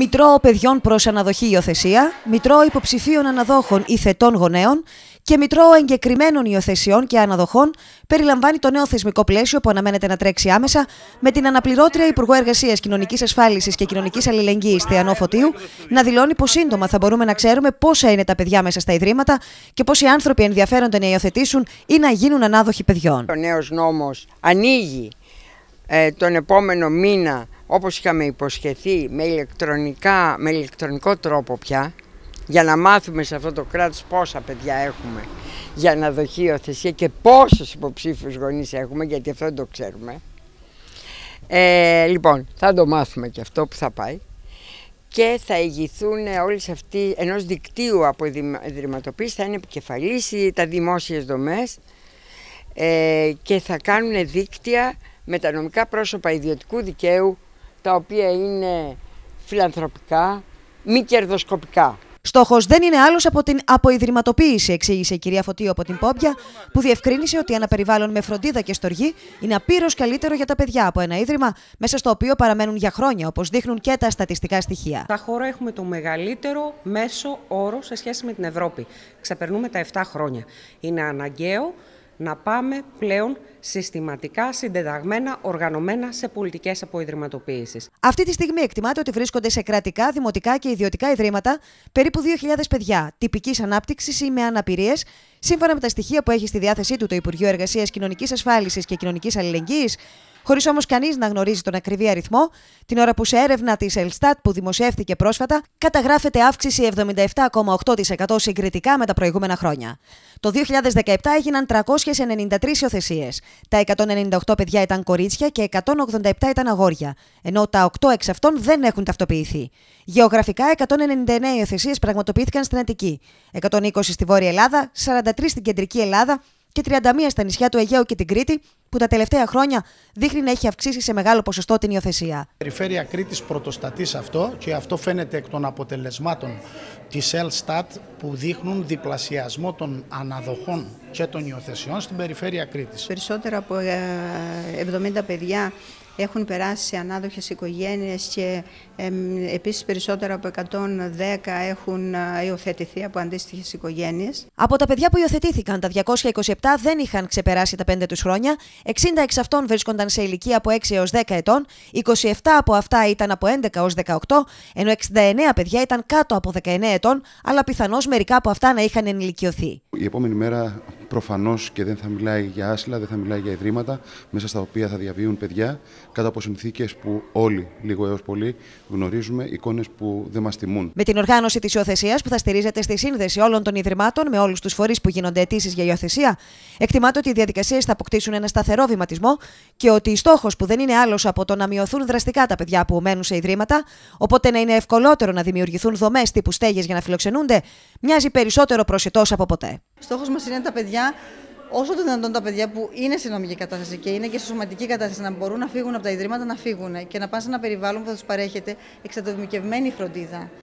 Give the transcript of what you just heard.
Μητρό παιδιών προς αναδοχή υιοθεσία, Μητρό υποψηφίων αναδόχων ή θετών γονέων και Μητρό εγκεκριμένων υιοθεσιών και αναδοχών περιλαμβάνει το νέο θεσμικό πλαίσιο που αναμένεται να τρέξει άμεσα με την αναπληρώτρια Υπουργό Εργασίας Κοινωνικής Ασφάλισης και Κοινωνικής Αλληλεγγύης Θεανό Φωτίου να δηλώνει πως σύντομα θα μπορούμε να ξέρουμε πόσα είναι τα παιδιά μέσα στα ιδρύματα και οι άνθρωποι ενδιαφέρονται να υιοθετήσουν ή να γίνουν ανάδοχοι παιδιών. Ο νέος νόμος ανοίγει ε, τον επόμενο μήνα όπως είχαμε υποσχεθεί με, ηλεκτρονικά, με ηλεκτρονικό τρόπο πια για να μάθουμε σε αυτό το κράτος πόσα παιδιά έχουμε για να οθεσία και πόσους υποψήφιους γονείς έχουμε γιατί αυτό δεν το ξέρουμε. Ε, λοιπόν, θα το μάθουμε και αυτό που θα πάει και θα ηγηθούν όλες αυτοί ενός δικτύου από ιδρυματοποίηση, θα είναι επικεφαλής τα δημόσιες δομές ε, και θα κάνουν δίκτυα με τα νομικά πρόσωπα ιδιωτικού δικαίου τα οποία είναι φιλανθρωπικά, μη κερδοσκοπικά. Στόχος δεν είναι άλλος από την αποϊδρυματοποίηση, εξήγησε η κυρία Φωτίου από την Πόμπια, που διευκρίνησε ότι ένα περιβάλλον με φροντίδα και στοργή είναι απείρως καλύτερο για τα παιδιά από ένα ίδρυμα μέσα στο οποίο παραμένουν για χρόνια, όπως δείχνουν και τα στατιστικά στοιχεία. Στα χώρα έχουμε το μεγαλύτερο μέσο όρο σε σχέση με την Ευρώπη. Ξεπερνούμε τα 7 χρόνια. Είναι αναγκαίο να πάμε πλέον συστηματικά, συντεταγμένα, οργανωμένα σε πολιτικές αποϊδρυματοποίησεις. Αυτή τη στιγμή εκτιμάται ότι βρίσκονται σε κρατικά, δημοτικά και ιδιωτικά ιδρύματα περίπου 2.000 παιδιά τυπικής ανάπτυξης ή με αναπηρίες, σύμφωνα με τα στοιχεία που έχει στη διάθεσή του το Υπουργείο Εργασίας Κοινωνικής Ασφάλισης και Κοινωνικής Αλληλεγγύης, χωρίς όμως κανείς να γνωρίζει τον ακριβή αριθμό, την ώρα που σε έρευνα της Ελστάτ που δημοσιεύθηκε πρόσφατα καταγράφεται αύξηση 77,8% συγκριτικά με τα προηγούμενα χρόνια. Το 2017 έγιναν 393 υιοθεσίες. Τα 198 παιδιά ήταν κορίτσια και 187 ήταν αγόρια, ενώ τα 8 εξ αυτών δεν έχουν ταυτοποιηθεί. Γεωγραφικά 199 υιοθεσίες πραγματοποιήθηκαν στην Αττική, 120 στη Βόρεια Ελλάδα, 43 στην Κεντρική Ελλάδα και 31 στα νησιά του Αιγαίου και την Κρήτη, που τα τελευταία χρόνια δείχνει να έχει αυξήσει σε μεγάλο ποσοστό την υιοθεσία. Η Περιφέρεια Κρήτη πρωτοστατεί σε αυτό και αυτό φαίνεται εκ των αποτελεσμάτων της Ελστάτ που δείχνουν διπλασιασμό των αναδοχών και των υιοθεσιών στην Περιφέρεια Κρήτη. Περισσότερα από 70 ε, παιδιά έχουν περάσει σε ανάδοχες οικογένειες και επίσης περισσότερα από 110 έχουν ε, υιοθετηθεί από αντίστοιχες οικογένειες. Από τα παιδιά που υιοθετήθηκαν, τα 227 δεν είχαν ξεπεράσει τα 5 τους χρόνια, 60 εξ αυτών βρίσκονταν σε ηλικία από 6 έως 10 ετών, 27 από αυτά ήταν από 11 έως 18, ενώ 69 παιδιά ήταν κάτω από 19 ετών, αλλά πιθανώς μερικά από αυτά να είχαν ενηλικιωθεί. Η επόμενη μέρα Προφανώς και δεν θα μιλάει για άσυλα, δεν θα μιλάει για ιδρύματα μέσα στα οποία θα διαβίουν παιδιά κατά από συνθήκες που όλοι, λίγο έως πολύ, γνωρίζουμε, εικόνες που δεν μας τιμούν. Με την οργάνωση της υιοθεσίας που θα στηρίζεται στη σύνδεση όλων των ιδρυμάτων με όλους τους φορείς που γίνονται αιτήσεις για υιοθεσία, εκτιμάται ότι οι διαδικασίες θα αποκτήσουν ένα σταθερό βηματισμό και ότι στόχος που δεν είναι άλλος από το να μειωθούν δραστικά τα παιδιά που μένουν σε ιδρύματα, οπότε να είναι ευκολότερο να δημιουργηθούν δομές τύπου στέγες για να φιλοξενούνται, μοιάζει περισσότερο προσιτός από ποτέ. Στόχος μας είναι τα παιδιά, όσο το δυνατόν τα παιδιά που είναι σε νομική κατάσταση και είναι και σε σωματική κατάσταση, να μπορούν να φύγουν από τα ιδρύματα, να φύγουν και να πάνε σε ένα περιβάλλον που θα τους παρέχεται εξατομικευμένη φροντίδα.